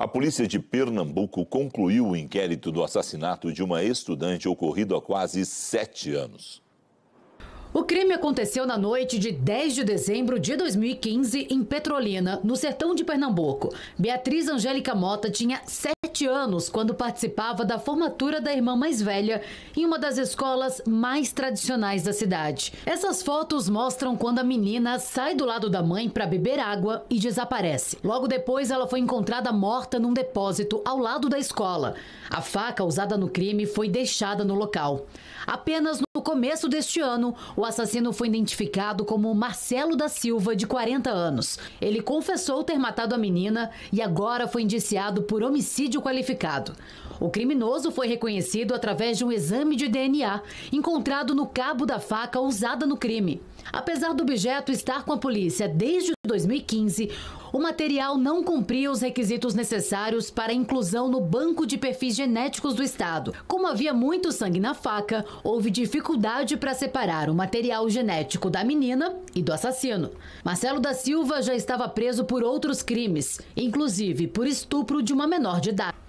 A polícia de Pernambuco concluiu o inquérito do assassinato de uma estudante ocorrido há quase sete anos. O crime aconteceu na noite de 10 de dezembro de 2015 em Petrolina, no sertão de Pernambuco. Beatriz Angélica Mota tinha 7 anos quando participava da formatura da irmã mais velha em uma das escolas mais tradicionais da cidade. Essas fotos mostram quando a menina sai do lado da mãe para beber água e desaparece. Logo depois, ela foi encontrada morta num depósito ao lado da escola. A faca usada no crime foi deixada no local. Apenas no começo deste ano, o assassino foi identificado como Marcelo da Silva, de 40 anos. Ele confessou ter matado a menina e agora foi indiciado por homicídio qualificado. O criminoso foi reconhecido através de um exame de DNA encontrado no cabo da faca usada no crime. Apesar do objeto estar com a polícia desde 2015, o material não cumpria os requisitos necessários para inclusão no banco de perfis genéticos do Estado. Como havia muito sangue na faca, houve dificuldade para separar o material genético da menina e do assassino. Marcelo da Silva já estava preso por outros crimes, inclusive por estupro de uma menor de idade.